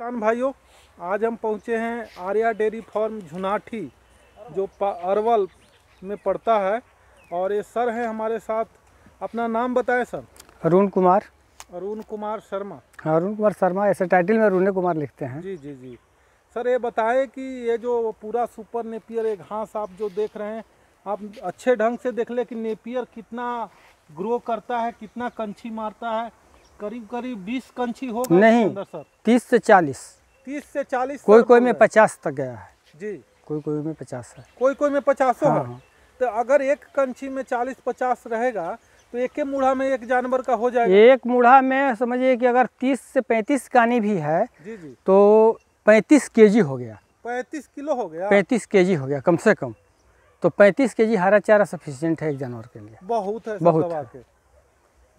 किसान भाइयों आज हम पहुंचे हैं आर्या डेयरी फार्म झुनाठी जो अरवल में पड़ता है और ये सर हैं हमारे साथ अपना नाम बताएं सर अरुण कुमार अरुण कुमार शर्मा अरुण कुमार शर्मा ऐसे टाइटल में अरुण कुमार लिखते हैं जी जी जी सर ये बताएं कि ये जो पूरा सुपर नेपियर ये घास आप जो देख रहे हैं आप अच्छे ढंग से देख ले कि नेपियर कितना ग्रो करता है कितना कंछी मारता है करीब करीब बीस कंची हो नहीं तीस से चालीस तीस से चालीस कोई कोई में पचास तक गया है जी कोई कोई में पचास है कोई कोई में पचास हाँ, हाँ। तो अगर एक कंची में चालीस पचास रहेगा तो एक मुढ़ा में एक जानवर का हो जाएगा एक मुढ़ा में समझिए कि अगर तीस से पैंतीस कानी भी है जी जी तो पैंतीस के जी हो गया पैंतीस किलो हो गया पैंतीस के जी हो गया कम से कम तो पैंतीस के जी हरा चारा सफिशियंट है एक जानवर के लिए बहुत है बहुत है।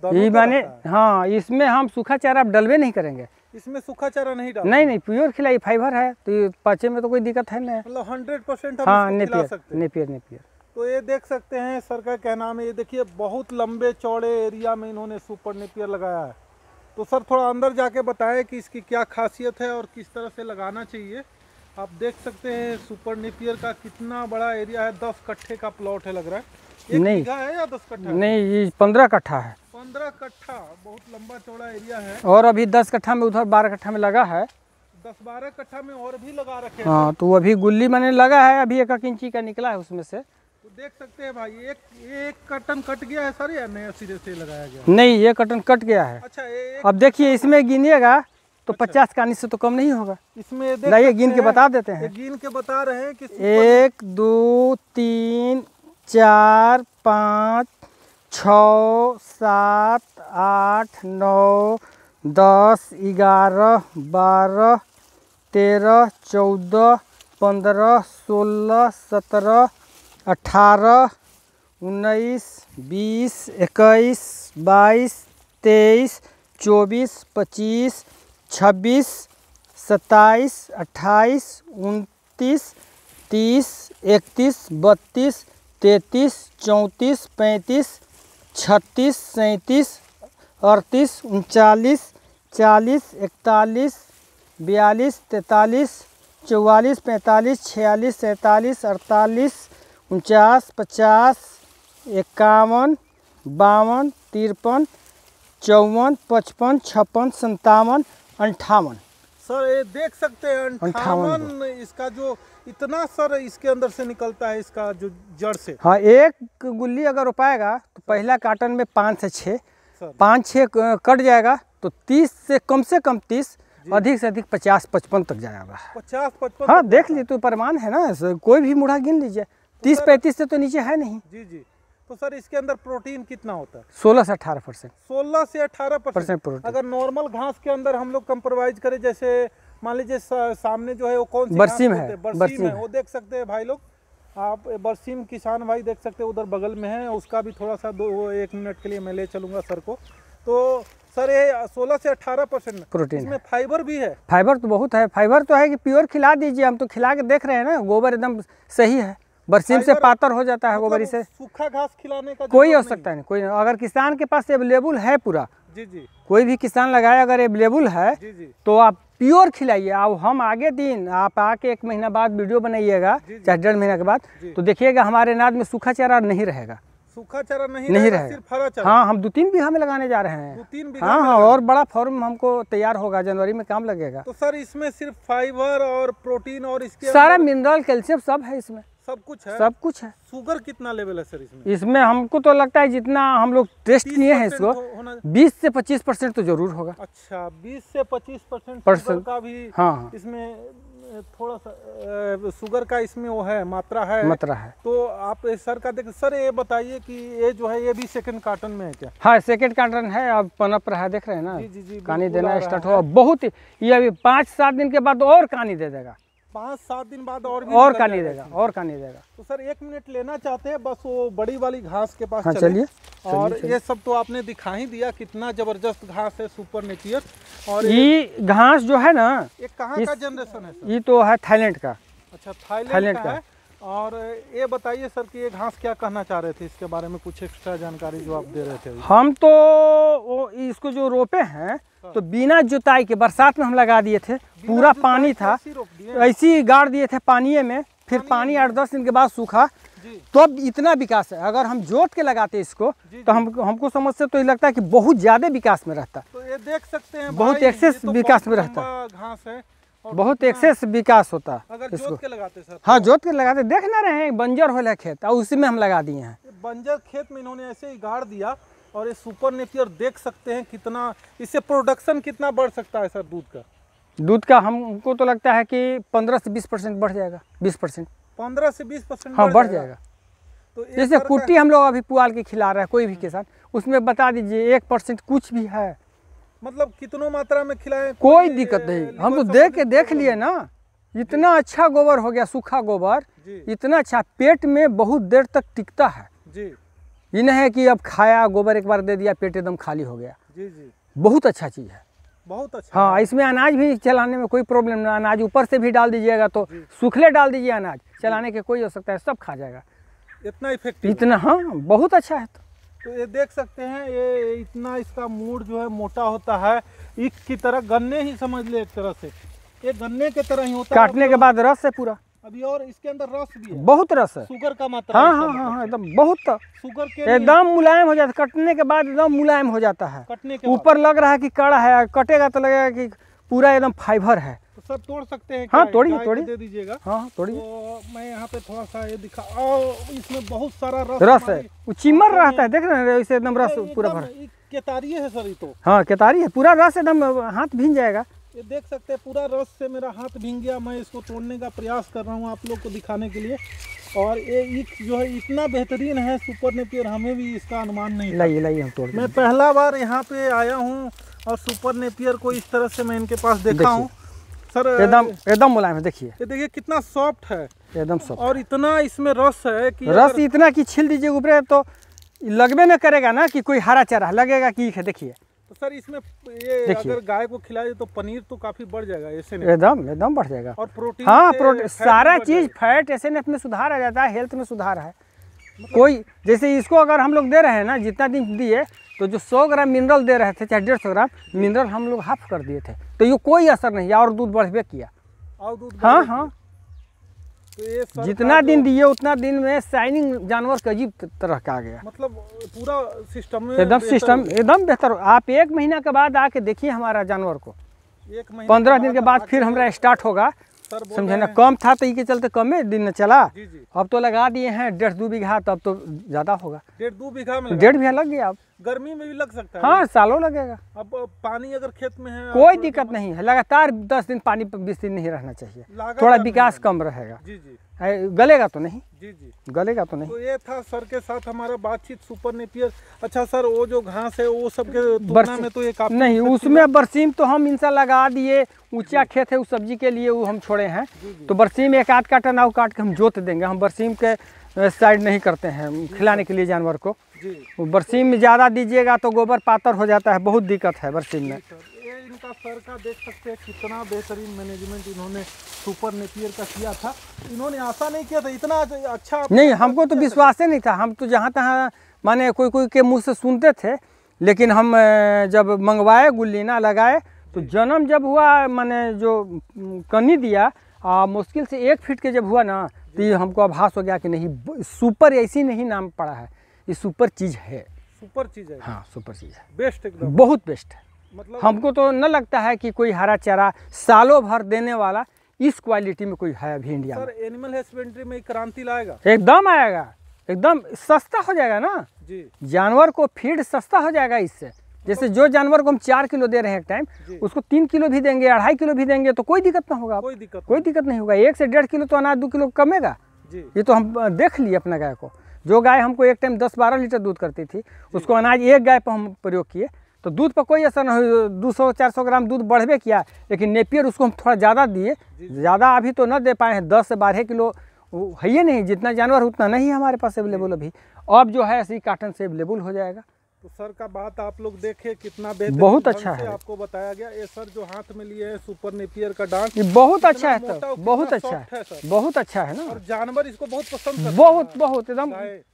ये माने हाँ इसमें हम सूखा चारा अब डलवे नहीं करेंगे इसमें सूखा चारा नहीं डाल नहीं नहीं प्योर खिलाई फाइबर है तो पाचे में तो कोई दिक्कत है नहीं मतलब हंड्रेड परसेंट हाँ नेपियर नेपियर तो ये देख सकते हैं सर का कहना है ये देखिए बहुत लंबे चौड़े एरिया में इन्होंने सुपर नेपियर लगाया है तो सर थोड़ा अंदर जाके बताएं कि इसकी क्या खासियत है और किस तरह से लगाना चाहिए आप देख सकते हैं सुपर नेपियर का कितना बड़ा एरिया है दस कट्ठे का प्लॉट है लग रहा है एक नहीं है या दस कट्ठा नहीं ये पंद्रह कट्ठा है पंद्रह कट्ठा बहुत लंबा चौड़ा एरिया है और अभी दस कट्ठा में उधर बारह कट्ठा में लगा है दस बारह कट्ठा में और भी लगा रखे हाँ तो अभी गुल्ली मैंने लगा है अभी एक इंची का निकला है उसमें से तो देख सकते हैं भाई एक एक कटन कट गया है सर या नया सिरे से लगाया गया नहीं ये कटन कट गया है अच्छा अब देखिए इसमें अच्छा। गिनिएगा तो अच्छा। पचास का से तो कम नहीं होगा इसमें लाइए गिन के बता देते हैं गिन के बता रहे हैं कि एक दो तीन चार पाँच छ सात आठ नौ दस ग्यारह बारह तेरह चौदह पंद्रह सोलह सत्रह अठारह उन्नीस बीस इक्कीस बाईस तेईस चौबीस पच्चीस छब्बीस सत्ताईस अट्ठाईस उनतीस तीस इकतीस बत्तीस तैंतीस चौंतीस पैंतीस छत्तीस सैंतीस अड़तीस उनचालीस चालीस इकतालीस बयालीस तैंतालीस चौवालीस पैंतालीस छियालीस सैंतालीस अड़तालीस उनचास पचास इक्यावन बावन तिरपन चौवन पचपन छप्पन संतावन अंठावन सर ये देख सकते हैं अंठावन इसका जो इतना सर इसके अंदर से निकलता है इसका जो जड़ से हाँ एक गुल्ली अगर रोपाएगा पहला काटन में पाँच से छः पाँच छः कट जाएगा तो तीस से कम से कम तीस अधिक से अधिक पचास पचपन तक जाएगा पचास पचपन हाँ देख लीजिए तो प्रमाण है ना कोई भी मुढ़ा गिन लीजिए तो तीस पैंतीस से तो नीचे है नहीं जी जी तो सर इसके अंदर प्रोटीन कितना होता है सोलह से अठारह परसेंट सोलह से अठारह परसेंट प्रोटीन अगर नॉर्मल घास के अंदर हम लोग कम्प्रोमाइज करें जैसे मान लीजिए सामने जो है वो कौन सी बरसीम है बरसीम है वो देख सकते हैं भाई लोग आप बरसीम किसान भाई देख सकते हैं उधर बगल में है उसका भी थोड़ा सा दो एक मिनट के लिए मैं ले चलूँगा सर को तो सर ये 16 से 18 परसेंट प्रोटीन इसमें फाइबर भी है फाइबर तो बहुत है फाइबर तो है कि प्योर खिला दीजिए हम तो खिला के देख रहे हैं ना गोबर एकदम सही है बरसीम से पातर हो जाता है मतलब गोबर इसे सूखा घास खिलाने का कोई हो सकता नहीं कोई अगर किसान के पास अवेलेबल है पूरा जी जी कोई भी किसान लगाए अगर अवेलेबल है जी जी तो आप प्योर खिलाइए अब हम आगे दिन आप आके एक महीना बाद वीडियो बनाइएगा चाहे डेढ़ महीना के बाद तो देखिएगा हमारे अनाज में सूखा चारा नहीं रहेगा सूखा चारा नहीं, नहीं रहेगा सिर्फ हरा चारा हाँ हम दो तीन बीघा में लगाने जा रहे हैं दो तीन बीघा हाँ हाँ और बड़ा फॉर्म हमको तैयार होगा जनवरी में काम लगेगा तो सर इसमें सिर्फ फाइबर और प्रोटीन और इसके सारा मिनरल कैल्शियम सब है इसमें सब कुछ है सब कुछ है शुगर कितना लेवल है सर इसमें इसमें हमको तो लगता है जितना हम लोग टेस्ट किए हैं इसको तो बीस से पच्चीस परसेंट तो जरूर होगा अच्छा बीस से पच्चीस परसेंट का भी हाँ, हाँ। इसमें थोड़ा सा शुगर का इसमें वो है मात्रा है मात्रा है तो आप सर का देख सर ये बताइए कि ये जो है ये भी सेकंड कार्टन में है क्या हाँ सेकंड कार्टन है अब पनप रहा है देख रहे हैं ना जी जी जी कानी देना स्टार्ट हुआ बहुत ही ये अभी पाँच सात दिन के बाद और कानी दे देगा पाँच सात दिन बाद और भी और का नहीं देगा और का नहीं देगा तो सर एक मिनट लेना चाहते हैं बस वो बड़ी वाली घास के पास हाँ, चलिए और चली, ये सब तो आपने दिखा ही दिया कितना जबरदस्त घास है सुपर नेचियर और ये घास जो है ना ये कहाँ का जनरेशन है ये तो है थाईलैंड का अच्छा थाईलैंड का, का है और ये बताइए सर कि ये घास क्या कहना चाह रहे थे इसके बारे में कुछ एक्स्ट्रा जानकारी जो आप दे रहे थे हम तो वो इसको जो रोपे हैं हाँ। तो बिना जुताई के बरसात में हम लगा दिए थे पूरा पानी तो था ऐसी गाड़ दिए थे पानी में फिर पानी आठ दस दिन के बाद सूखा तो अब इतना विकास है अगर हम जोत के लगाते इसको तो हम हमको समझते तो ये लगता है कि बहुत ज़्यादा विकास में रहता तो ये देख सकते हैं बहुत एक्सेस तो विकास में रहता घास है बहुत एक्सेस विकास होता अगर इसको जोत के लगाते सर हाँ तो? जोत के लगाते देख ना रहे हैं बंजर होला खेत और उसी में हम लगा दिए हैं बंजर खेत में इन्होंने ऐसे ही गाड़ दिया और ये सुपर नेपियर देख सकते हैं कितना इससे प्रोडक्शन कितना बढ़ सकता है सर दूध का दूध का हमको तो लगता है कि पंद्रह से बीस परसेंट बढ़ जाएगा बीस परसेंट पंद्रह से बीस परसेंट हाँ बढ़ जाएगा, तो जैसे कुट्टी हम लोग अभी पुआल के खिला रहे हैं कोई भी किसान उसमें बता दीजिए एक परसेंट कुछ भी है मतलब कितनों मात्रा में खिलाएं कोई दिक्कत नहीं हम तो देख के देख लिए ना इतना अच्छा गोबर हो गया सूखा गोबर इतना अच्छा पेट में बहुत देर तक टिकता है जी ये नहीं है कि अब खाया गोबर एक बार दे दिया पेट एकदम खाली हो गया जी जी बहुत अच्छा चीज़ है बहुत अच्छा हाँ इसमें अनाज भी चलाने में कोई प्रॉब्लम नहीं अनाज ऊपर से भी डाल दीजिएगा तो सूखले डाल दीजिए अनाज चलाने के कोई आवश्यकता है सब खा जाएगा इतना इफेक्ट इतना हाँ बहुत अच्छा है तो तो ये देख सकते हैं ये इतना इसका मूड जो है मोटा होता है इक की तरह गन्ने ही समझ ले एक तरह से ये गन्ने के तरह ही होता है काटने के बाद रस है पूरा अभी और इसके अंदर रस भी है बहुत रस है शुगर का मात्रा हाँ हाँ, हाँ हाँ हाँ एकदम बहुत शुगर के एकदम मुलायम हो जाता है कटने के बाद एकदम मुलायम हो जाता है कटने के ऊपर लग रहा है कि कड़ा है कटेगा तो लगेगा कि पूरा एकदम फाइबर है तो सर तोड़ सकते हैं हाँ तोड़िए तोड़िए दे दीजिएगा हाँ, हाँ तोड़िए तो मैं यहाँ पे थोड़ा सा ये दिखा और इसमें बहुत सारा रस रस है वो चिमर रहता है देख रहे हैं इसे एकदम रस पूरा भर केतारी है सर ये तो हाँ केतारी है पूरा रस एकदम हाथ भीन जाएगा ये देख सकते हैं पूरा रस से मेरा हाथ भींग गया मैं इसको तोड़ने का प्रयास कर रहा हूँ आप लोग को दिखाने के लिए और ये एक जो है इतना बेहतरीन है सुपर नेपियर हमें भी इसका अनुमान नहीं लाइए लाइए हम तोड़ मैं पहला बार यहाँ पे आया हूँ और सुपर नेपियर को इस तरह से मैं इनके पास देखा हूँ सर एकदम एकदम मुलायम है देखिए ये देखिए कितना सॉफ्ट है एकदम सॉफ्ट और इतना इसमें रस है कि रस अगर... इतना कि छील दीजिए ऊपर तो लगबे ना करेगा ना कि कोई हरा चारा लगेगा कि है देखिए तो सर इसमें ये अगर गाय को खिलाए तो पनीर तो काफी बढ़ जाएगा ऐसे नहीं एकदम एकदम बढ़ जाएगा और प्रोटीन हाँ प्रोटीन सारा चीज फैट ऐसे में सुधार आ जाता है हेल्थ में सुधार है मतलब- कोई जैसे इसको अगर हम लोग दे रहे हैं ना जितना दिन दिए तो जो 100 ग्राम मिनरल दे रहे थे चाहे डेढ़ सौ ग्राम मिनरल हम लोग हाफ कर दिए थे तो ये कोई असर नहीं और दूध बढ़वे किया और दूध हाँ हाँ तो जितना दिन दिए उतना दिन में शाइनिंग जानवर के अजीब तरह का आ गया मतलब पूरा सिस्टम एकदम सिस्टम एकदम बेहतर आप एक महीना के बाद आके देखिए हमारा जानवर को पंद्रह दिन के बाद फिर हमारा स्टार्ट होगा समझे ना कम था तो इसके चलते कमे दिन न चला जी जी। अब तो लगा दिए हैं डेढ़ दो बीघा तब तो ज्यादा होगा डेढ़ दो बीघा में डेढ़ बीघा लग गया अब गर्मी में भी लग सकता है हाँ सालों लगेगा अब पानी अगर खेत में है कोई तो दिक्कत नहीं है लगातार दस दिन पानी बीस दिन नहीं रहना चाहिए थोड़ा विकास कम रहेगा जी जी गलेगा तो नहीं जी जी गलेगा तो नहीं तो ये था सर के साथ हमारा बातचीत सुपर नेपियर अच्छा सर वो जो घास है वो सब के तुलना में तो ये काफी नहीं उसमें बरसीम तो हम इनसे लगा दिए ऊंचा खेत है उस सब्जी के लिए वो हम छोड़े हैं जी जी। तो बरसीम एक आध का ना काट के हम जोत देंगे हम बरसीम के साइड नहीं करते हैं खिलाने के लिए जानवर को बरसीम ज़्यादा दीजिएगा तो गोबर पातर हो जाता है बहुत दिक्कत है बरसीम में इनका सर का देख सकते हैं कितना बेहतरीन मैनेजमेंट इन्होंने सुपर नेपियर का किया था इन्होंने आशा नहीं किया था इतना अच्छा नहीं हमको तो विश्वास ही नहीं था हम तो जहाँ तहाँ माने कोई कोई के मुँह से सुनते थे लेकिन हम जब मंगवाए गुल्लीना लगाए तो जन्म जब हुआ मैंने जो कनी दिया आ, मुश्किल से एक फीट के जब हुआ ना तो ये हमको आभास हो गया कि नहीं सुपर ऐसी नहीं नाम पड़ा है ये सुपर चीज़ है सुपर चीज़ है हाँ सुपर चीज़ है बेस्ट एकदम बहुत बेस्ट है मतलब हमको तो न लगता है कि कोई हरा चारा सालों भर देने वाला इस क्वालिटी में कोई है अभी इंडिया सर एनिमल हस्बेंड्री में क्रांति लाएगा एकदम आएगा एकदम सस्ता हो जाएगा ना जी जानवर को फीड सस्ता हो जाएगा इससे जैसे मतलब जो जानवर को हम चार किलो दे रहे हैं एक टाइम उसको तीन किलो भी देंगे अढ़ाई किलो भी देंगे तो कोई दिक्कत ना होगा कोई दिक्कत कोई दिक्कत नहीं होगा एक से डेढ़ किलो तो अनाज दो किलो कमेगा ये तो हम देख लिए अपने गाय को जो गाय हमको एक टाइम दस बारह लीटर दूध करती थी उसको अनाज एक गाय पर हम प्रयोग किए तो दूध पर कोई असर नहीं दो सौ चार सौ ग्राम दूध बढ़बे किया लेकिन नेपियर उसको हम थोड़ा ज़्यादा दिए ज़्यादा अभी तो ना दे पाए हैं दस से बारह किलो है ही नहीं जितना जानवर उतना नहीं हमारे पास अवेलेबल अभी अब जो है ऐसे ही काटन से अवेलेबल हो जाएगा तो सर का बात आप लोग देखे कितना बहुत अच्छा है आपको बताया गया ये सर जो हाथ में लिए है सुपर नेपियर का डांस बहुत अच्छा है सर बहुत अच्छा है बहुत अच्छा है ना और जानवर इसको बहुत पसंद बहुत बहुत एकदम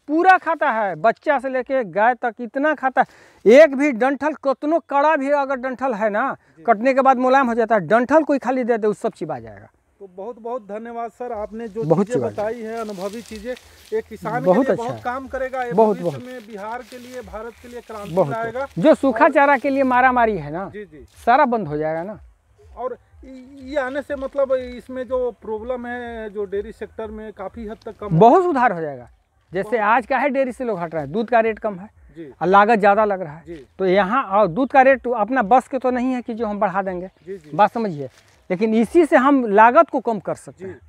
पूरा खाता है बच्चा से लेके गाय तक इतना खाता है एक भी डंठल कतनो कड़ा भी अगर डंठल है ना कटने के बाद मुलायम हो जाता है डंठल कोई खाली दे दे उस सब चिबा जाएगा तो बहुत बहुत धन्यवाद सर आपने जो चीजें बताई है अनुभवी चीजें एक किसान बहुत के लिए अच्छा बहुत काम करेगा बहुत बहुत में बिहार के लिए भारत के लिए क्रांति लाएगा जो सूखा चारा के लिए मारा मारी है ना जी जी सारा बंद हो जाएगा ना और ये आने से मतलब इसमें जो प्रॉब्लम है जो डेयरी सेक्टर में काफी हद तक कम बहुत सुधार हो जाएगा जैसे आज का है डेयरी से लोग हट रहा है दूध का रेट कम है और लागत ज़्यादा लग रहा है तो यहाँ और दूध का रेट तो अपना बस के तो नहीं है कि जो हम बढ़ा देंगे बात समझिए लेकिन इसी से हम लागत को कम कर सकते हैं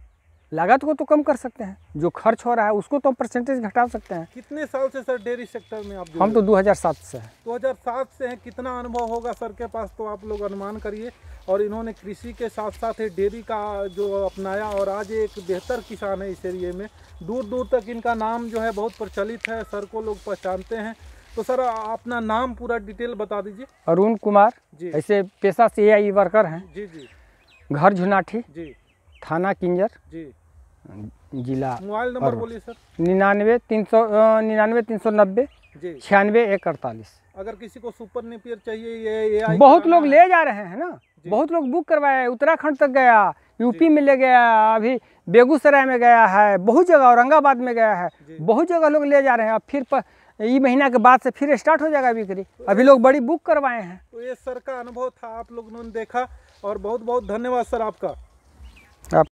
लागत को तो कम कर सकते हैं जो खर्च हो रहा है उसको तो हम परसेंटेज घटा सकते हैं कितने साल से सर डेयरी सेक्टर में आप हम तो 2007 से हैं 2007 से हैं कितना अनुभव होगा सर के पास तो आप लोग अनुमान करिए और इन्होंने कृषि के साथ साथ ही डेयरी का जो अपनाया और आज एक बेहतर किसान है इस एरिए में दूर दूर तक इनका नाम जो है बहुत प्रचलित है सर को लोग पहचानते हैं तो सर अपना नाम पूरा डिटेल बता दीजिए अरुण कुमार जी ऐसे पेशा से ए वर्कर हैं जी जी घर झुनाठी थाना किंजर जिला मोबाइल नंबर बोलिए सर निन्यानवे तीन सौ निन्यानवे तीन सौ नब्बे छियानवे एक अड़तालीस अगर किसी को सुपर नेपियर चाहिए ये बहुत लोग ले जा रहे हैं ना बहुत लोग बुक करवाए उत्तराखंड तक गया यूपी में ले गया अभी बेगूसराय में गया है बहुत जगह औरंगाबाद में गया है बहुत जगह लोग ले जा रहे हैं अब फिर पर ये महीना के बाद से फिर स्टार्ट हो जाएगा बिक्री तो अभी लोग बड़ी बुक करवाए हैं तो ये सर का अनुभव था आप लोगों ने देखा और बहुत बहुत धन्यवाद सर आपका आप